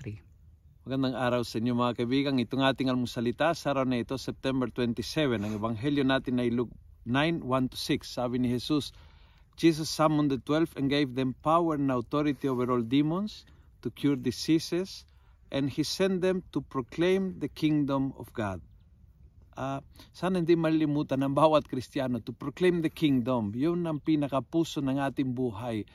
3. Magandang araw sa inyo mga kaibigan. Itong ating almusalita sa araw na ito, September 27. Ang ebanghelyo natin ay Luke 9, 1 6. Sabi ni Jesus, Jesus summoned the twelve and gave them power and authority over all demons to cure diseases and He sent them to proclaim the kingdom of God. Uh, sana hindi malimutan ng bawat Kristiyano to proclaim the kingdom. Yun ang pinakapuso ng ating buhay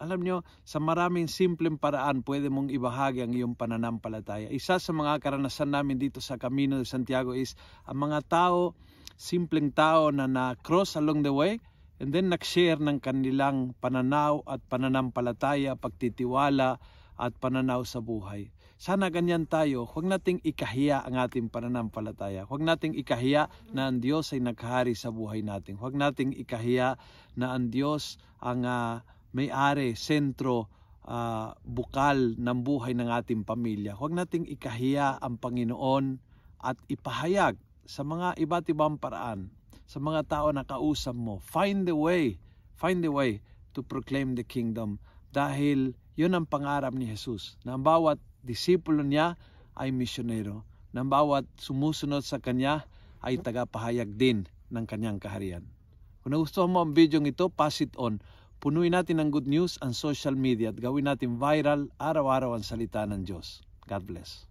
alam nyo, sa maraming simpleng paraan pwede mong ibahagi ang iyong pananampalataya. Isa sa mga karanasan namin dito sa Camino de Santiago is ang mga tao, simpleng tao na na-cross along the way and then nag-share ng kanilang pananaw at pananampalataya, pagtitiwala at pananaw sa buhay. Sana ganyan tayo, huwag nating ikahiya ang ating pananampalataya. Huwag nating ikahiya na ang Diyos ay naghari sa buhay natin. Huwag nating ikahiya na ang Diyos ang uh, may-ari, sentro, uh, bukal ng buhay ng ating pamilya. Huwag nating ikahiya ang Panginoon at ipahayag sa mga iba't ibang paraan, sa mga tao na kausap mo. Find the way, find the way to proclaim the kingdom dahil yun ang pangarap ni Jesus na ang bawat disipulo niya ay misyonero, na ang bawat sumusunod sa kanya ay tagapahayag din ng kanyang kaharian. Kung nagustuhan mo ang video ito, pass it on Punuin natin ng good news ang social media at gawin natin viral araw-araw ang salita ng Diyos. God bless.